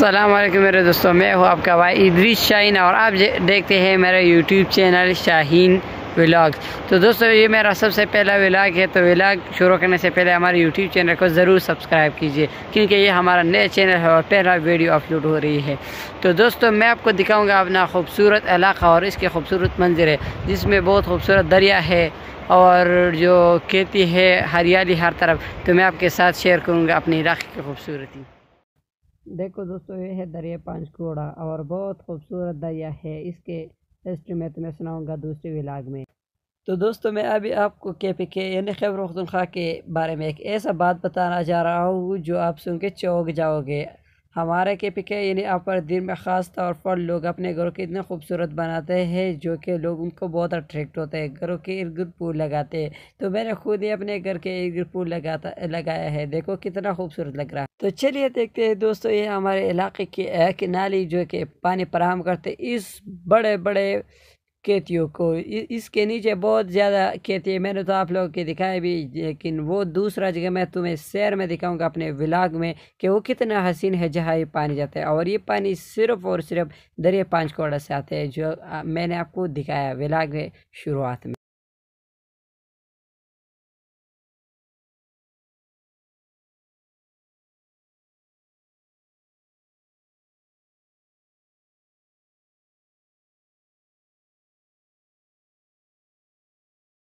अस्सलाम वालेकुम मेरे दोस्तों मैं हूँ आपका भाई इदरीस शाहीन और आप देखते हैं मेरा यूट्यूब चैनल शाहीन व्लाग तो दोस्तों ये मेरा सबसे पहला व्लाग है तो व्लाग शुरू करने से पहले हमारे यूट्यूब चैनल को ज़रूर सब्सक्राइब कीजिए क्योंकि ये हमारा नया चैनल है और पहला वीडियो अपलोड हो रही है तो दोस्तों मैं आपको दिखाऊंगा अपना खूबसूरत इलाका और इसके खूबसूरत मंजिल है जिसमें बहुत खूबसूरत दरिया है और जो खेती है हरियाली हर तरफ तो मैं आपके साथ शेयर करूँगा अपने इलाके की खूबसूरती देखो दोस्तों ये है दरिया घोड़ा और बहुत खूबसूरत दरिया है इसके हिस्ट्री में तुम्हें सुनाऊंगा दूसरे विलाग में तो दोस्तों मैं अभी आपको के पी के यानी खैबर पख्तनख्वा के बारे में एक ऐसा बात बताना जा रहा हूँ जो आप सुन के चौंक जाओगे हमारे के पिके यानी अपर दिन में ख़ास तौर पर लोग अपने घरों के इतने खूबसूरत बनाते हैं जो कि लोग उनको बहुत अट्रैक्ट होते हैं घरों के इर्द गिर्द फूल लगाते हैं तो मैंने खुद ही अपने घर के इर्द गिर्द फूल लगाता लगाया है देखो कितना खूबसूरत लग रहा है तो चलिए देखते हैं दोस्तों ये हमारे इलाके की एक नाली जो कि पानी फराहम करते इस बड़े बड़े केतियों को इसके नीचे बहुत ज़्यादा खेती है मैंने तो आप लोगों के दिखाए भी लेकिन वो दूसरा जगह मैं तुम्हें शहर में दिखाऊंगा अपने विलाग में कि वो कितना हसीन है जहाँ ये पानी जाता है और ये पानी सिर्फ और सिर्फ दरिया पाँच कोड़ा से आते हैं जो मैंने आपको दिखाया विलाग में शुरुआत में